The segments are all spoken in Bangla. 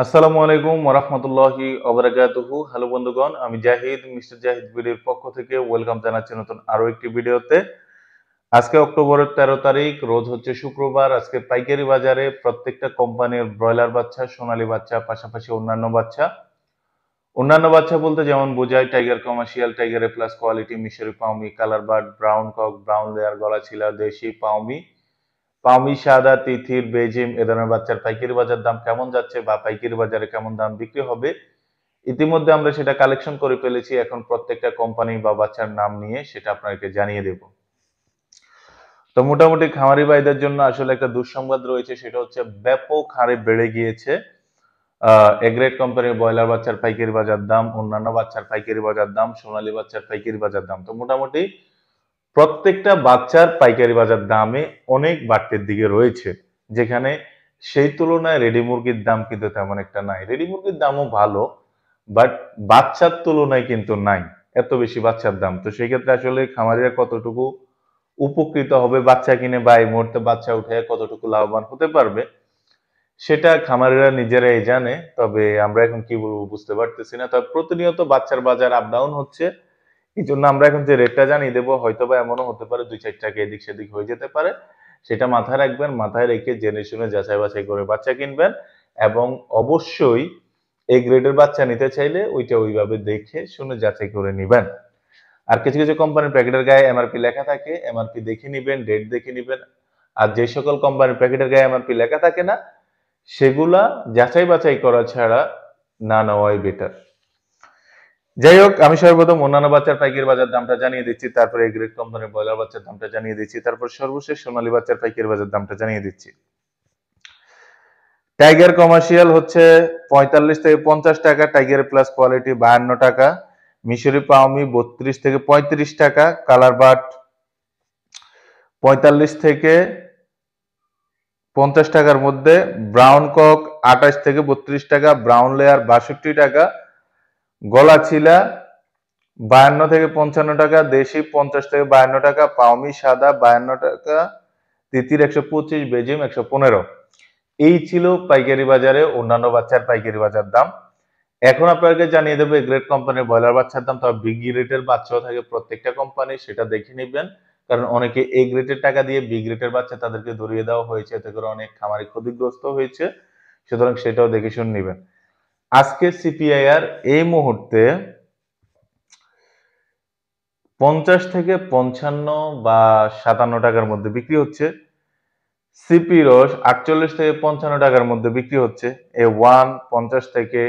আসসালামু আলাইকুম ওরহমতুল্লাহি অবরাকাতুহু হ্যালো বন্ধুগণ আমি জাহিদ মিস্টার জাহিদ ভিডিওর পক্ষ থেকে ওয়েলকাম জানাচ্ছি নতুন আরও একটি ভিডিওতে আজকে অক্টোবরের তেরো তারিখ রোজ হচ্ছে শুক্রবার আজকে পাইকারি বাজারে প্রত্যেকটা কোম্পানির ব্রয়লার বাচ্চা সোনালী বাচ্চা পাশাপাশি অন্যান্য বাচ্চা অন্যান্য বাচ্চা বলতে যেমন বোঝায় tiger commercial tiger plus quality মিশরি পাউমি colour bird brown cock brown layer গলা ছিলা দেশি পাউমি পামি সাদা তিথির বেজিম এ ধরনের বাচ্চার পাইকারি বাজার দাম কেমন যাচ্ছে বা পাইকারি বাজারে কেমন দাম বিক্রি হবে ইতিমধ্যে আমরা সেটা কালেকশন করে ফেলেছি এখন প্রত্যেকটা কোম্পানি বা বাচ্চার নাম নিয়ে সেটা আপনাকে জানিয়ে দেব তো মোটামুটি খামারি ভাইদের জন্য আসলে একটা দুঃসংবাদ রয়েছে সেটা হচ্ছে ব্যাপক হারে বেড়ে গিয়েছে এগ্রেড কোম্পানির ব্রয়লার বাচ্চার পাইকারি বাজার দাম অন্যান্য বাচ্চার পাইকারি বাজার দাম সোনালী বাচ্চার পাইকারি বাজার দাম তো মোটামুটি প্রত্যেকটা বাচ্চার পাইকারি বাজার দামে অনেক বাড়তির দিকে রয়েছে যেখানে সেই তুলনায় রেডি মুরগির দাম কিন্তু তেমন একটা নাই রেডি মুরগির দামও ভালো বাট বাচ্চার তুলনায় কিন্তু নাই এত বেশি বাচ্চার দাম তো সেই ক্ষেত্রে আসলে খামারিরা কতটুকু উপকৃত হবে বাচ্চা কিনে বা এই মুহূর্তে বাচ্চা উঠে কতটুকু লাভবান হতে পারবে সেটা খামারিরা নিজেরাই জানে তবে আমরা এখন কি বলবো বুঝতে পারতেছি না তবে প্রতিনিয়ত বাচ্চার বাজার আপ ডাউন হচ্ছে এই জন্য আমরা এখন যে রেটটা জানিয়ে দেবো হয়তো বা এমনও হতে পারে দুই চার টাকা এদিক সেদিক হয়ে যেতে পারে সেটা মাথায় রাখবেন মাথায় রেখে জেনে শুনে যাচাই বাছাই করে বাচ্চা কিনবেন এবং অবশ্যই এই গ্রেডের বাচ্চা নিতে চাইলে ওইটা ওইভাবে দেখে শুনে যাচাই করে নেবেন আর কিছু কিছু কোম্পানির প্যাকেটের গায়ে এমআরপি লেখা থাকে এমআরপি দেখে নিবেন ডেট দেখে নিবেন আর যে সকল কোম্পানির প্যাকেটের গায়ে এমআরপি লেখা থাকে না সেগুলা যাচাই বাছাই করা ছাড়া না নেওয়াই বেটার যাই হোক আমি সর্বপ্রথম অন্যান্য বাচ্চার পাইকারি বাজার দামটা জানিয়ে দিচ্ছি তারপরে কম কোম্পানির ব্রয়লার বাচ্চার দামটা জানিয়ে দিচ্ছি তারপর সর্বশেষ সোনালী বাচ্চার পাইকারি বাজার দামটা জানিয়ে দিচ্ছি টাইগার কমার্শিয়াল হচ্ছে পঁয়তাল্লিশ থেকে পঞ্চাশ টাকা টাইগার প্লাস কোয়ালিটি বায়ান্ন টাকা মিশরি পাওমি বত্রিশ থেকে পঁয়ত্রিশ টাকা কালার বাট পঁয়তাল্লিশ থেকে পঞ্চাশ টাকার মধ্যে ব্রাউন কক আঠাশ থেকে বত্রিশ টাকা ব্রাউন লেয়ার বাষট্টি টাকা গলা ছিলা বায়ান্ন থেকে পঞ্চান্ন টাকা দেশি পঞ্চাশ থেকে বায়ান্ন টাকা পাওমি সাদা বায়ান্ন টাকা তিতির একশো পঁচিশ বেজিম একশো পনেরো এই ছিল পাইকারি বাজারে অন্যান্য বাচ্চার পাইকারি বাজার দাম এখন আপনাকে জানিয়ে দেবে গ্রেট কোম্পানির ব্রয়লার বাচ্চার দাম তবে বিগ রেটের বাচ্চাও থাকে প্রত্যেকটা কোম্পানি সেটা দেখে নেবেন কারণ অনেকে এ গ্রেটের টাকা দিয়ে বি গ্রেটের বাচ্চা তাদেরকে ধরিয়ে দেওয়া হয়েছে এতে করে অনেক খামারি ক্ষতিগ্রস্ত হয়েছে সুতরাং সেটাও দেখে শুনে নেবেন আজকে সিপিআইআর এই মুহূর্তে পঞ্চাশ থেকে পঞ্চান্ন বা সাতান্ন টাকার মধ্যে বিক্রি হচ্ছে সিপি রস আটচল্লিশ থেকে পঞ্চান্ন টাকার মধ্যে বিক্রি হচ্ছে এ ওয়ান পঞ্চাশ থেকে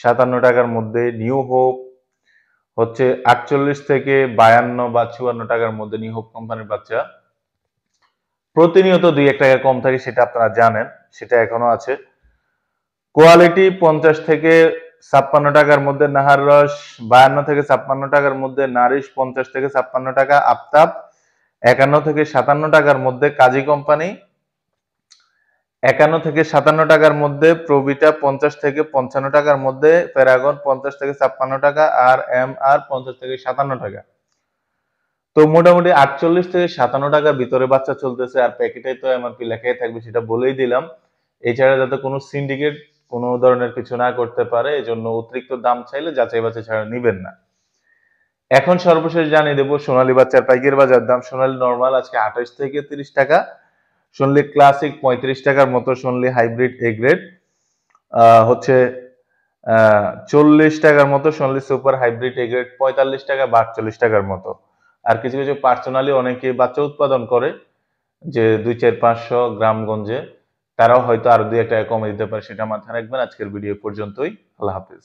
সাতান্ন টাকার মধ্যে নিউ হোপ হচ্ছে আটচল্লিশ থেকে বায়ান্ন বা চুয়ান্ন টাকার মধ্যে নিউ হোপ কোম্পানির বাচ্চা প্রতিনিয়ত দুই এক টাকা কম থাকে সেটা আপনারা জানেন সেটা এখনো আছে কোয়ালিটি পঞ্চাশ থেকে ছাপ্পান্ন টাকার মধ্যে নাহার রস বায়ান্ন থেকে ছাপ্পান্ন টাকার মধ্যে নারিশ পঞ্চাশ থেকে ছাপ্পান্ন টাকা আফতাব একান্ন থেকে সাতান্ন টাকার মধ্যে কাজী কোম্পানি একান্ন থেকে সাতান্ন টাকার মধ্যে প্রবিটা পঞ্চাশ থেকে পঞ্চান্ন টাকার মধ্যে প্যারাগন পঞ্চাশ থেকে ছাপ্পান্ন টাকা আর এম আর পঞ্চাশ থেকে সাতান্ন টাকা তো মোটামুটি আটচল্লিশ থেকে সাতান্ন টাকার ভিতরে বাচ্চা চলতেছে আর প্যাকেটে তো এমআরপি লেখাই থাকবে সেটা বলেই দিলাম এছাড়া যাতে কোনো সিন্ডিকেট কোনো ধরনের কিছু না করতে পারে এজন্য অতিরিক্ত দাম চাইলে যাচাই বাছাই ছাড়া নিবেন না এখন সর্বশেষ জানিয়ে দেবো সোনালী বাচ্চার পাইকের বাজার দাম সোনালী নর্মাল আজকে আঠাশ থেকে তিরিশ টাকা সোনালি ক্লাসিক পঁয়ত্রিশ টাকার মতো সোনালি হাইব্রিড এ গ্রেড হচ্ছে চল্লিশ টাকার মতো সোনালি সুপার হাইব্রিড এ গ্রেড পঁয়তাল্লিশ টাকা বাটচল্লিশ টাকার মতো আর কিছু কিছু পার্সোনালি অনেকে বাচ্চা উৎপাদন করে যে দুই চার পাঁচশো গ্রামগঞ্জে তারাও হয়তো আরো দুই একটা কমে দিতে পারে সেটা মাথায় রাখবেন আজকের ভিডিও পর্যন্তই আল্লাহ হাফিজ